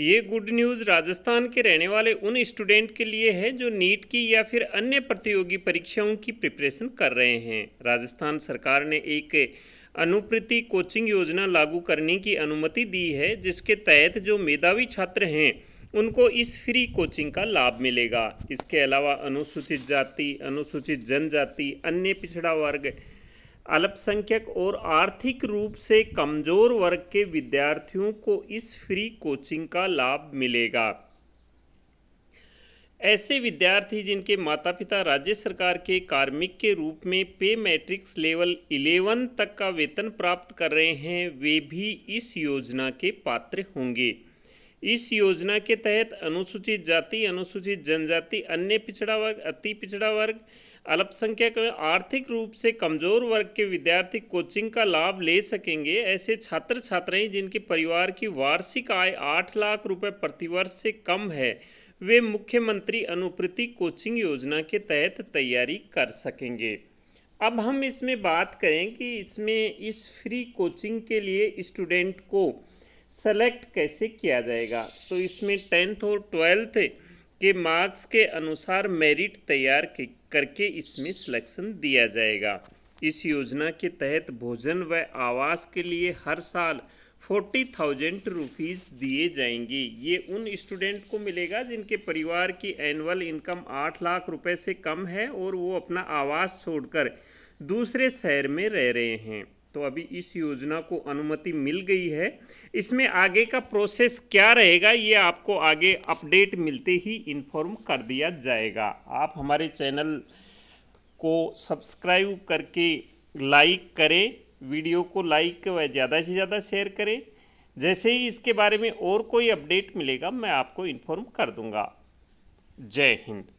ये good news Rajasthan के रहने वाले उन स्टूडेंट के लिए है जो नीट की या फिर अन्य प्रतियोगी परीक्षाओं की प्रिपरेशन कर रहे हैं राजस्थान सरकार ने एक अनुप्रति कोचिंग योजना लागू करने की अनुमति दी है जिसके तहत जो मेधावी छात्र हैं उनको इस फ्री कोचिंग का लाभ मिलेगा इसके अलावा अनुसूचित जाति अनुसूचित जनजाति अन्य पिछड़ा वर्ग अल्पसंख्यक और आर्थिक रूप से कमज़ोर वर्ग के विद्यार्थियों को इस फ्री कोचिंग का लाभ मिलेगा ऐसे विद्यार्थी जिनके माता पिता राज्य सरकार के कार्मिक के रूप में पे मैट्रिक्स लेवल इलेवन तक का वेतन प्राप्त कर रहे हैं वे भी इस योजना के पात्र होंगे इस योजना के तहत अनुसूचित जाति अनुसूचित जनजाति अन्य पिछड़ा वर्ग अति पिछड़ा वर्ग अल्पसंख्यक आर्थिक रूप से कमजोर वर्ग के विद्यार्थी कोचिंग का लाभ ले सकेंगे ऐसे छात्र छात्राएं जिनके परिवार की वार्षिक आय आठ लाख रुपए प्रतिवर्ष से कम है वे मुख्यमंत्री अनुप्रति कोचिंग योजना के तहत तैयारी कर सकेंगे अब हम इसमें बात करें कि इसमें इस फ्री कोचिंग के लिए स्टूडेंट को सेलेक्ट कैसे किया जाएगा तो इसमें टेंथ और ट्वेल्थ के मार्क्स के अनुसार मेरिट तैयार करके इसमें सिलेक्शन दिया जाएगा इस योजना के तहत भोजन व आवास के लिए हर साल फोर्टी थाउजेंड रुपीज़ दिए जाएंगे ये उन स्टूडेंट को मिलेगा जिनके परिवार की एनुअल इनकम आठ लाख रुपए से कम है और वो अपना आवास छोड़कर दूसरे शहर में रह रहे हैं तो अभी इस योजना को अनुमति मिल गई है इसमें आगे का प्रोसेस क्या रहेगा ये आपको आगे अपडेट मिलते ही इन्फॉर्म कर दिया जाएगा आप हमारे चैनल को सब्सक्राइब करके लाइक करें वीडियो को लाइक व ज़्यादा से ज़्यादा शेयर करें जैसे ही इसके बारे में और कोई अपडेट मिलेगा मैं आपको इन्फॉर्म कर दूंगा जय हिंद